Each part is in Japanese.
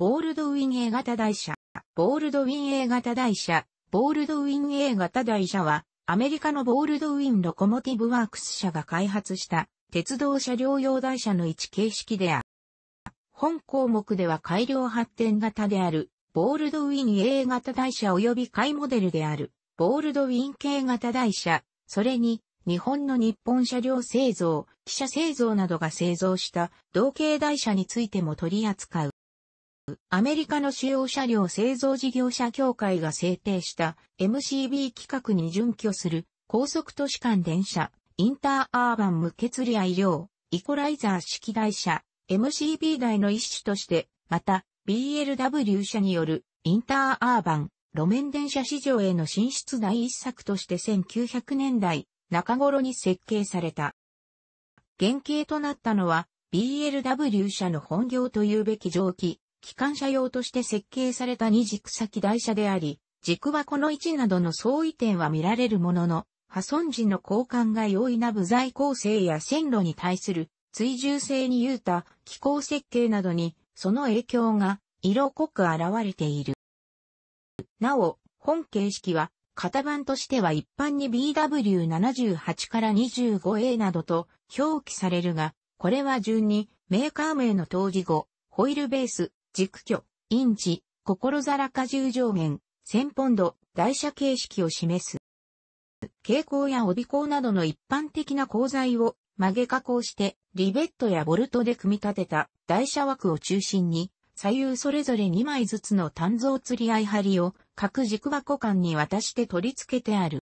ボールドウィン A 型台車、ボールドウィン A 型台車、ボールドウィン A 型台車は、アメリカのボールドウィンロコモティブワークス社が開発した鉄道車両用台車の一形式である。本項目では改良発展型である、ボールドウィン A 型台車及び買いモデルである、ボールドウィン K 型台車、それに、日本の日本車両製造、汽車製造などが製造した同型台車についても取り扱う。アメリカの主要車両製造事業者協会が制定した MCB 規格に準拠する高速都市間電車、インターアーバン無血利愛量、イコライザー式台車、MCB 台の一種として、また BLW 車によるインターアーバン路面電車市場への進出第一作として1900年代中頃に設計された。原型となったのは BLW 車の本業というべき蒸気機関車用として設計された二軸先台車であり、軸はこの位置などの相違点は見られるものの、破損時の交換が容易な部材構成や線路に対する追従性にうた機構設計などに、その影響が色濃く現れている。なお、本形式は、型番としては一般に BW78 から 25A などと表記されるが、これは順にメーカー名の当時後、ホイールベース、軸距、インチ、心皿荷重上限、千ポンド、台車形式を示す。蛍光や帯光などの一般的な鋼材を曲げ加工して、リベットやボルトで組み立てた台車枠を中心に、左右それぞれ2枚ずつの単造釣り合い針を各軸箱間に渡して取り付けてある。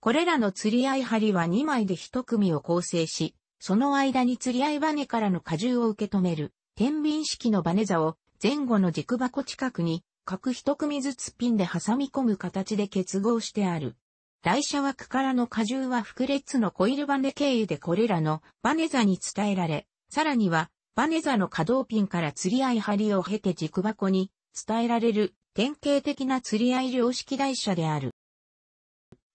これらの釣り合い針は2枚で1組を構成し、その間に釣り合いバネからの荷重を受け止める天秤式のバネ座を前後の軸箱近くに各一組ずつピンで挟み込む形で結合してある。台車枠からの荷重は複列のコイルバネ経由でこれらのバネ座に伝えられ、さらにはバネ座の可動ピンから釣り合い針を経て軸箱に伝えられる典型的な釣り合い量式台車である。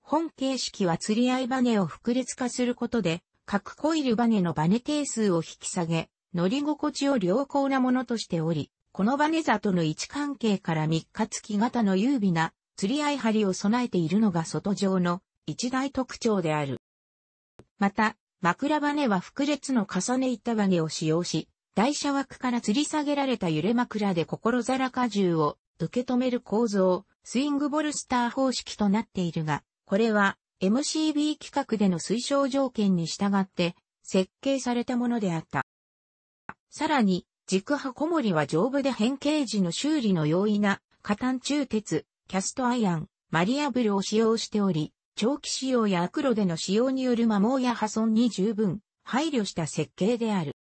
本形式は釣り合いバネを複列化することで、各コイルバネのバネ定数を引き下げ、乗り心地を良好なものとしており、このバネ座との位置関係から3日月型の優美な釣り合い針を備えているのが外上の一大特徴である。また、枕バネは複列の重ね板バネを使用し、台車枠から吊り下げられた揺れ枕で心ざら荷重を受け止める構造、スイングボルスター方式となっているが、これは MCB 規格での推奨条件に従って設計されたものであった。さらに、軸箱盛りは丈夫で変形時の修理の容易な、加炭中鉄、キャストアイアン、マリアブルを使用しており、長期使用や悪路での使用による摩耗や破損に十分配慮した設計である。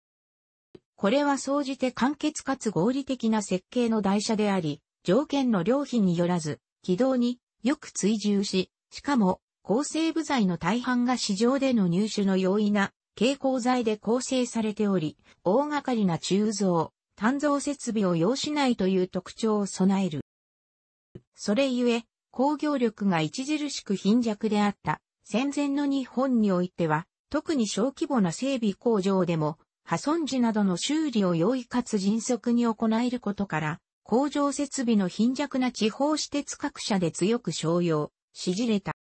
これは総じて簡潔かつ合理的な設計の台車であり、条件の良費によらず、軌道によく追従し、しかも、抗生部材の大半が市場での入手の容易な蛍光剤で構成されており、大掛かりな鋳造、鍛造設備を要しないという特徴を備える。それゆえ、工業力が著しく貧弱であった戦前の日本においては、特に小規模な整備工場でも、破損時などの修理を容易かつ迅速に行えることから、工場設備の貧弱な地方私鉄各社で強く商用、しじれた。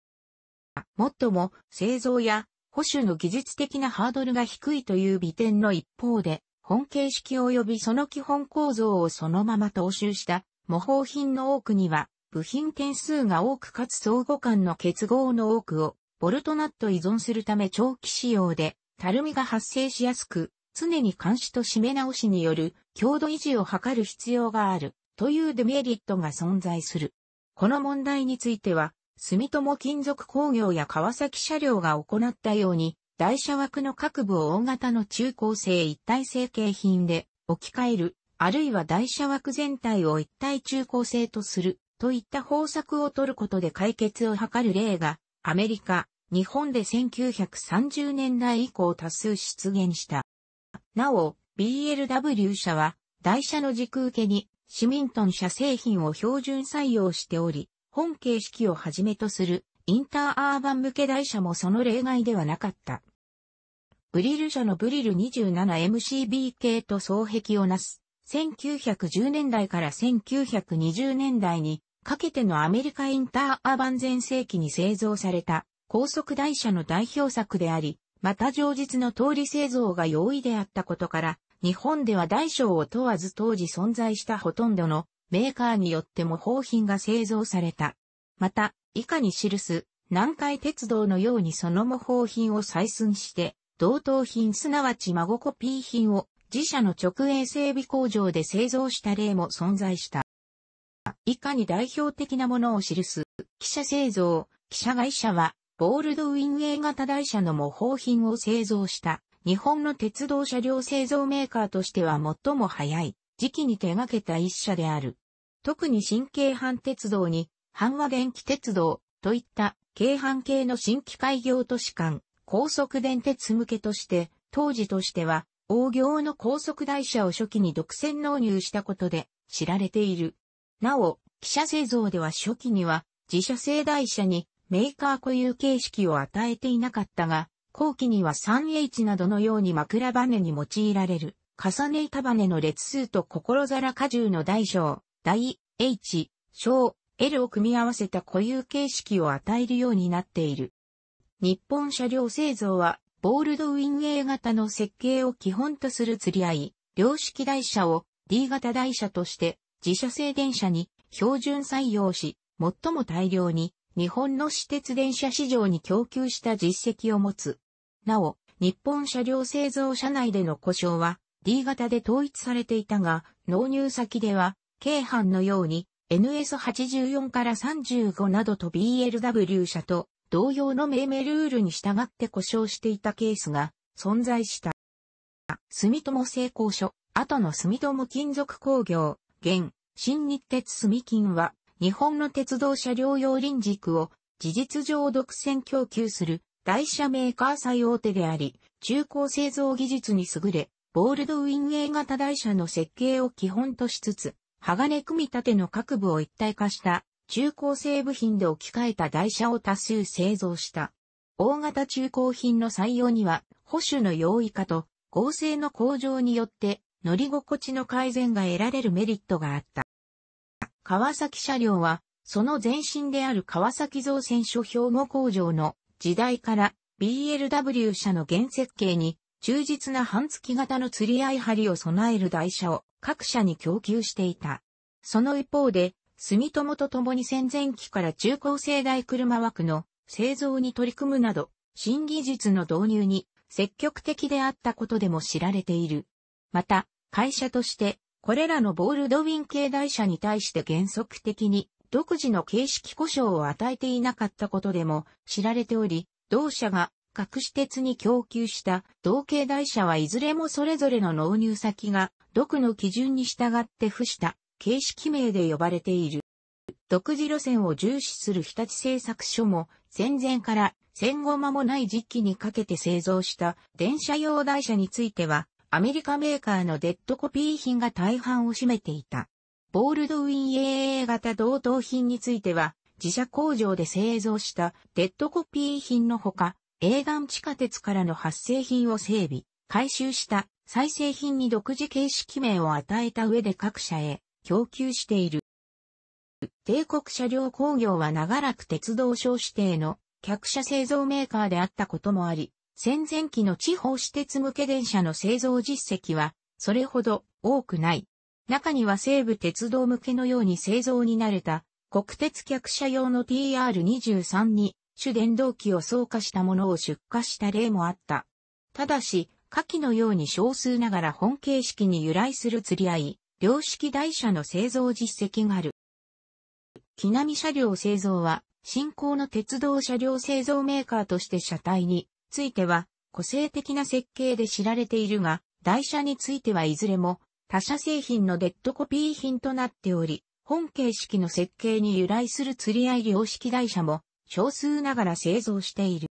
もっとも、製造や保守の技術的なハードルが低いという美点の一方で、本形式及びその基本構造をそのまま踏襲した模倣品の多くには、部品点数が多くかつ相互間の結合の多くを、ボルトナット依存するため長期使用で、たるみが発生しやすく、常に監視と締め直しによる強度維持を図る必要があるというデメリットが存在する。この問題については、住友金属工業や川崎車両が行ったように、台車枠の各部を大型の中高生一体成形品で置き換える、あるいは台車枠全体を一体中高生とする、といった方策を取ることで解決を図る例が、アメリカ、日本で1930年代以降多数出現した。なお、BLW 社は、台車の軸受けに、市民トン社製品を標準採用しており、本形式をはじめとするインターアーバン向け台車もその例外ではなかった。ブリル社のブリル 27MCB 系と双璧をなす、1910年代から1920年代にかけてのアメリカインターアーバン全盛期に製造された高速台車の代表作であり、また常実の通り製造が容易であったことから、日本では大小を問わず当時存在したほとんどのメーカーによって模倣品が製造された。また、以下に記す、南海鉄道のようにその模倣品を採寸して、同等品すなわち孫コピー品を自社の直営整備工場で製造した例も存在した。以下に代表的なものを記す、記者製造、記者会社は、ボールドウィン A 型台車の模倣品を製造した、日本の鉄道車両製造メーカーとしては最も早い、時期に手掛けた一社である。特に新京阪鉄道に、阪和電気鉄道といった京阪系の新規開業都市間、高速電鉄向けとして、当時としては、大行の高速台車を初期に独占納入したことで知られている。なお、汽車製造では初期には自社製台車にメーカー固有形式を与えていなかったが、後期には 3H などのように枕バネに用いられる、重ね板バネの列数と心皿荷重の台車を大、H、小、L を組み合わせた固有形式を与えるようになっている。日本車両製造は、ボールドウィン A 型の設計を基本とする釣り合い、量式台車を D 型台車として自社製電車に標準採用し、最も大量に日本の私鉄電車市場に供給した実績を持つ。なお、日本車両製造車内での故障は D 型で統一されていたが、納入先では京阪のように NS84 から35などと BLW 社と同様の命名ルールに従って故障していたケースが存在した。住友製鋼所、後の住友金属工業、現、新日鉄住金は、日本の鉄道車両用輪軸を事実上独占供給する台車メーカー最大手であり、中古製造技術に優れ、ボールドウィン A 型台車の設計を基本としつつ、鋼組み立ての各部を一体化した中高生部品で置き換えた台車を多数製造した。大型中高品の採用には保守の容易化と合成の向上によって乗り心地の改善が得られるメリットがあった。川崎車両はその前身である川崎造船所兵庫工場の時代から BLW 社の原設計に忠実な半月型の釣り合い針を備える台車を各社に供給していた。その一方で、住友と共に戦前期から中高生代車枠の製造に取り組むなど、新技術の導入に積極的であったことでも知られている。また、会社として、これらのボールドウィン系台車に対して原則的に独自の形式故障を与えていなかったことでも知られており、同社が各私鉄に供給した同系台車はいずれもそれぞれの納入先が独の基準に従って付した形式名で呼ばれている。独自路線を重視する日立製作所も戦前から戦後間もない時期にかけて製造した電車用台車についてはアメリカメーカーのデッドコピー品が大半を占めていた。ボールドウィン AA 型同等品については自社工場で製造したデッドコピー品のほか営岩地下鉄からの発生品を整備、回収した再生品に独自形式名を与えた上で各社へ供給している。帝国車両工業は長らく鉄道省指定の客車製造メーカーであったこともあり、戦前期の地方私鉄向け電車の製造実績はそれほど多くない。中には西武鉄道向けのように製造に慣れた国鉄客車用の TR23 に主電動機を装化したものを出荷した例もあった。ただし、下記のように少数ながら本形式に由来する釣り合い、量式台車の製造実績がある。木並車両製造は、新興の鉄道車両製造メーカーとして車体については、個性的な設計で知られているが、台車についてはいずれも、他社製品のデッドコピー品となっており、本形式の設計に由来する釣り合い量式台車も少数ながら製造している。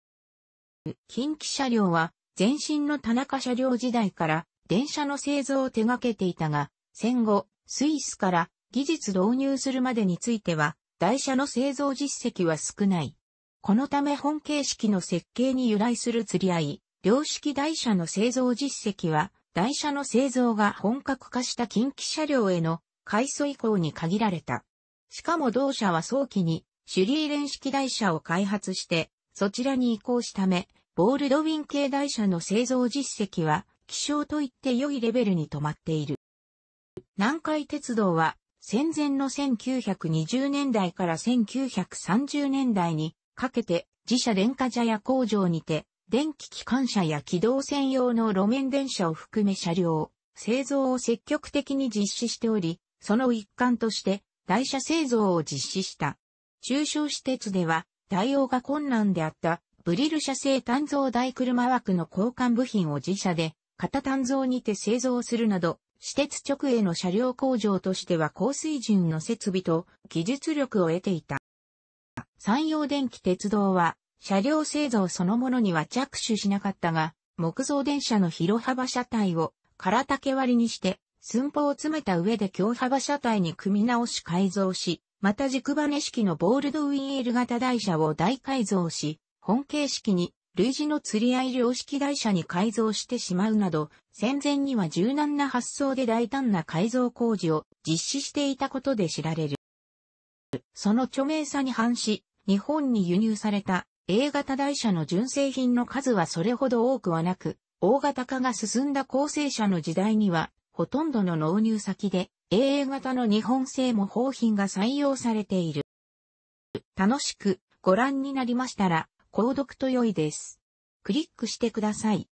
近畿車両は前身の田中車両時代から電車の製造を手掛けていたが、戦後、スイスから技術導入するまでについては、台車の製造実績は少ない。このため本形式の設計に由来する釣り合い、両式台車の製造実績は、台車の製造が本格化した近畿車両への改装以降に限られた。しかも同社は早期にシュリーレン式台車を開発して、そちらに移行しため、ボールドウィン系台車の製造実績は、希少といって良いレベルに止まっている。南海鉄道は、戦前の1920年代から1930年代にかけて、自社電化車や工場にて、電気機関車や機動専用の路面電車を含め車両、製造を積極的に実施しており、その一環として、台車製造を実施した。中小私鉄では対応が困難であったブリル社製単造大車枠の交換部品を自社で型単造にて製造するなど、私鉄直営の車両工場としては高水準の設備と技術力を得ていた。山陽電気鉄道は車両製造そのものには着手しなかったが、木造電車の広幅車体を空竹割りにして寸法を詰めた上で強幅車体に組み直し改造し、また軸バネ式のボールドウィール型台車を大改造し、本形式に類似の釣り合い量式台車に改造してしまうなど、戦前には柔軟な発想で大胆な改造工事を実施していたことで知られる。その著名さに反し、日本に輸入された A 型台車の純正品の数はそれほど多くはなく、大型化が進んだ構成車の時代には、ほとんどの納入先で AA 型の日本製模倣品が採用されている。楽しくご覧になりましたら、購読と良いです。クリックしてください。